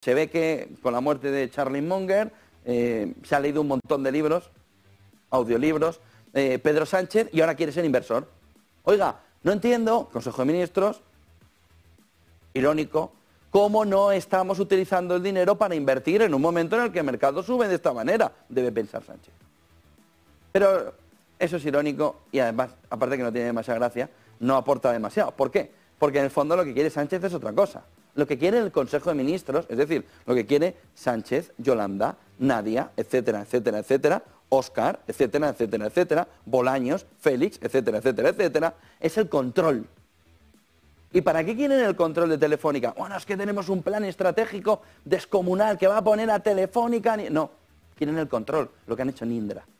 Se ve que con la muerte de Charlie Munger eh, se ha leído un montón de libros, audiolibros, eh, Pedro Sánchez y ahora quiere ser inversor. Oiga, no entiendo, Consejo de Ministros, irónico, cómo no estamos utilizando el dinero para invertir en un momento en el que el mercado sube de esta manera, debe pensar Sánchez. Pero eso es irónico y además, aparte que no tiene demasiada gracia, no aporta demasiado. ¿Por qué? Porque en el fondo lo que quiere Sánchez es otra cosa lo que quiere el Consejo de Ministros, es decir, lo que quiere Sánchez, Yolanda, Nadia, etcétera, etcétera, etcétera, Oscar, etcétera, etcétera, etcétera, Bolaños, Félix, etcétera, etcétera, etcétera, es el control. ¿Y para qué quieren el control de Telefónica? Bueno, es que tenemos un plan estratégico descomunal que va a poner a Telefónica... No, quieren el control, lo que han hecho Nindra.